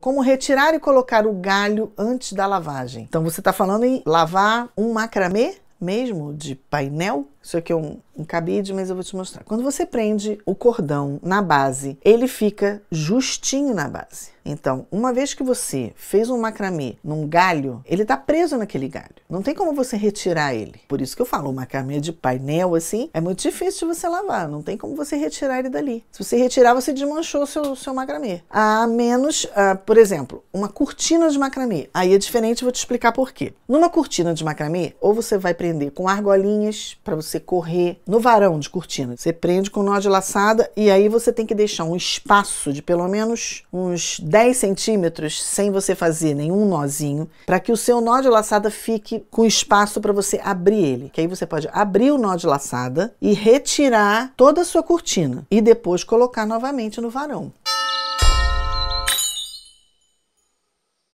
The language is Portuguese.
Como retirar e colocar o galho antes da lavagem. Então você está falando em lavar um macramê mesmo de painel isso aqui é um, um, cabide, mas eu vou te mostrar. Quando você prende o cordão na base, ele fica justinho na base. Então, uma vez que você fez um macramê num galho, ele tá preso naquele galho. Não tem como você retirar ele. Por isso que eu falo, o macramê de painel, assim, é muito difícil de você lavar. Não tem como você retirar ele dali. Se você retirar, você desmanchou o seu, seu macramê. A menos, uh, por exemplo, uma cortina de macramê. Aí é diferente, vou te explicar por quê. Numa cortina de macramê, ou você vai prender com argolinhas para você você correr no varão de cortina. Você prende com nó de laçada e aí você tem que deixar um espaço de pelo menos uns 10 centímetros sem você fazer nenhum nozinho, para que o seu nó de laçada fique com espaço para você abrir ele. Que aí você pode abrir o nó de laçada e retirar toda a sua cortina e depois colocar novamente no varão.